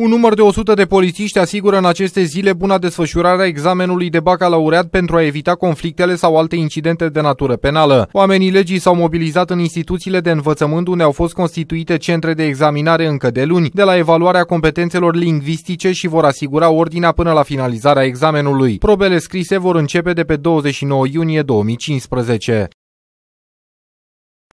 Un număr de 100 de polițiști asigură în aceste zile buna desfășurare a examenului de bacalaureat pentru a evita conflictele sau alte incidente de natură penală. Oamenii legii s-au mobilizat în instituțiile de învățământ unde au fost constituite centre de examinare încă de luni, de la evaluarea competențelor lingvistice și vor asigura ordinea până la finalizarea examenului. Probele scrise vor începe de pe 29 iunie 2015.